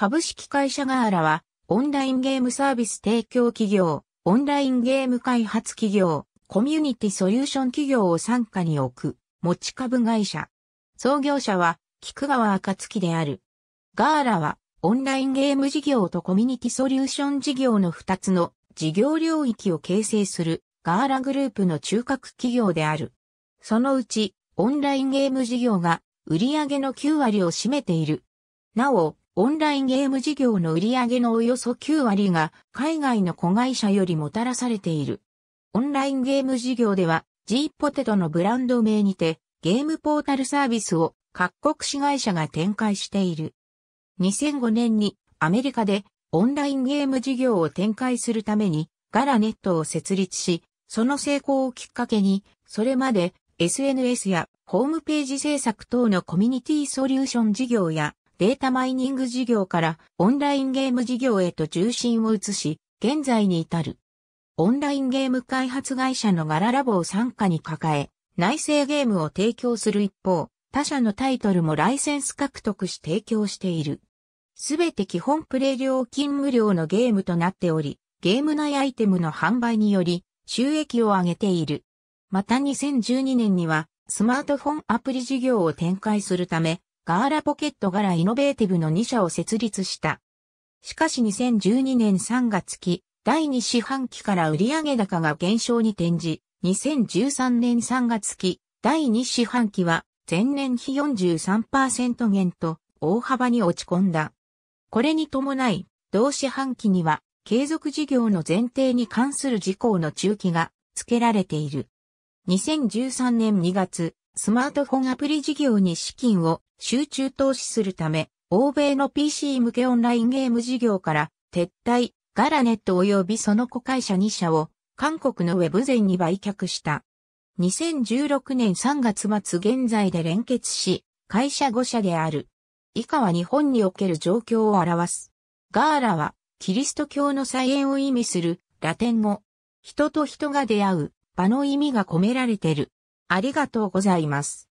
株式会社ガーラは、オンラインゲームサービス提供企業、オンラインゲーム開発企業、コミュニティソリューション企業を傘下に置く、持ち株会社。創業者は、菊川暁である。ガーラは、オンラインゲーム事業とコミュニティソリューション事業の2つの事業領域を形成するガーラグループの中核企業である。そのうち、オンラインゲーム事業が売上の9割を占めている。なお、オンラインゲーム事業の売り上げのおよそ9割が海外の子会社よりもたらされている。オンラインゲーム事業では G ポテトのブランド名にてゲームポータルサービスを各国市会社が展開している。2005年にアメリカでオンラインゲーム事業を展開するためにガラネットを設立し、その成功をきっかけに、それまで SNS やホームページ制作等のコミュニティソリューション事業やデータマイニング事業からオンラインゲーム事業へと重心を移し、現在に至る。オンラインゲーム開発会社のガララボを参加に抱え、内製ゲームを提供する一方、他社のタイトルもライセンス獲得し提供している。すべて基本プレイ料金無料のゲームとなっており、ゲーム内アイテムの販売により収益を上げている。また2012年にはスマートフォンアプリ事業を展開するため、ガーラポケット柄イノベーティブの2社を設立した。しかし2012年3月期、第2四半期から売上高が減少に転じ、2013年3月期、第2四半期は前年比43%減と大幅に落ち込んだ。これに伴い、同四半期には継続事業の前提に関する事項の中期が付けられている。2013年2月、スマートフォンアプリ事業に資金を集中投資するため、欧米の PC 向けオンラインゲーム事業から撤退、ガラネット及びその子会社2社を韓国のウェブ前に売却した。2016年3月末現在で連結し、会社5社である。以下は日本における状況を表す。ガーラは、キリスト教の再演を意味するラテン語。人と人が出会う場の意味が込められている。ありがとうございます。